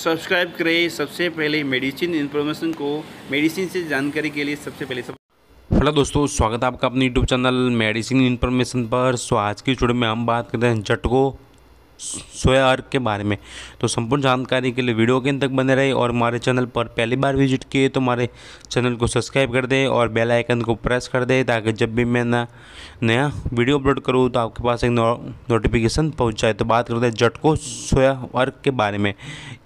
subscribe करें सबसे पहले मेडिसिन इन्फॉर्मेशन को मेडिसिन से जानकारी के लिए सबसे पहले सब हेलो दोस्तों स्वागत है आपका अपने यूट्यूब चैनल मेडिसिन इन्फॉर्मेशन पर सो आज की वीडियो में हम बात करते हैं झटको सोया अर्क के बारे में तो संपूर्ण जानकारी के लिए वीडियो के अंत तक बने रहे और हमारे चैनल पर पहली बार विजिट किए तो हमारे चैनल को सब्सक्राइब कर दें और बेल आइकन को प्रेस कर दें ताकि जब भी मैं ना नया वीडियो अपलोड करूँ तो आपके पास एक नो, नोटिफिकेशन पहुंच जाए तो बात करते हैं जटको सोया अर्क के बारे में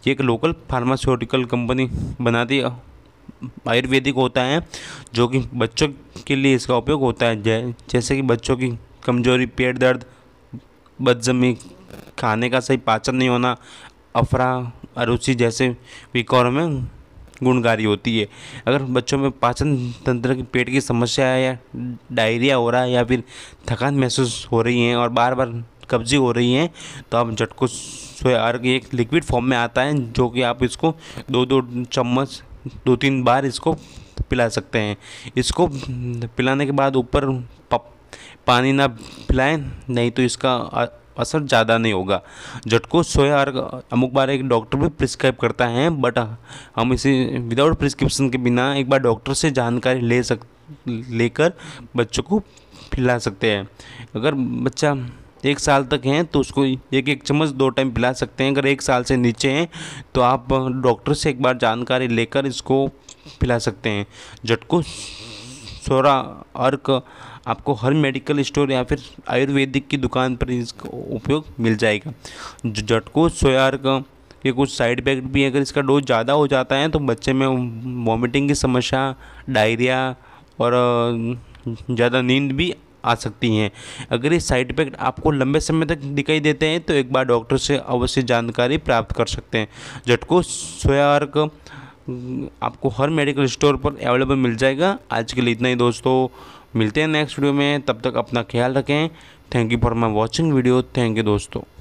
ये एक लोकल फार्मास्यूटिकल कंपनी बनाती आयुर्वेदिक होता है जो कि बच्चों के लिए इसका उपयोग होता है जैसे कि बच्चों की कमजोरी पेट दर्द बदजमी खाने का सही पाचन नहीं होना अफरा अरुचि जैसे विकारों में गुणकारी होती है अगर बच्चों में पाचन तंत्र की पेट की समस्या है या डायरिया हो रहा है या फिर थकान महसूस हो रही है और बार बार कब्जी हो रही हैं तो आप झटको सोया अर्ग एक लिक्विड फॉर्म में आता है जो कि आप इसको दो दो चम्मच दो तीन बार इसको पिला सकते हैं इसको पिलाने के बाद ऊपर पानी ना पिलाएं नहीं तो इसका असर ज़्यादा नहीं होगा झटको सोया अर्ग अमुक बार एक डॉक्टर भी प्रिस्क्राइब करता है बट हम इसे विदाउट प्रिस्क्रिप्शन के बिना एक बार डॉक्टर से जानकारी ले सक लेकर बच्चों को पिला सकते हैं अगर बच्चा एक साल तक हैं तो उसको एक एक चम्मच दो टाइम पिला सकते हैं अगर एक साल से नीचे हैं तो आप डॉक्टर से एक बार जानकारी लेकर इसको पिला सकते हैं झटको सोरा अर्क आपको हर मेडिकल स्टोर या फिर आयुर्वेदिक की दुकान पर इसका उपयोग मिल जाएगा झटको सोया अर्क ये कुछ साइड इफेक्ट भी अगर इसका डोज ज़्यादा हो जाता है तो बच्चे में वॉमिटिंग की समस्या डायरिया और ज़्यादा नींद भी आ सकती हैं अगर ये साइड इफेक्ट आपको लंबे समय तक दिखाई देते हैं तो एक बार डॉक्टर से अवश्य जानकारी प्राप्त कर सकते हैं झटको सोया अर्क आपको हर मेडिकल स्टोर पर अवेलेबल मिल जाएगा आज के लिए इतना ही दोस्तों मिलते हैं नेक्स्ट वीडियो में तब तक अपना ख्याल रखें thank you for my watching video thank you दोस्तों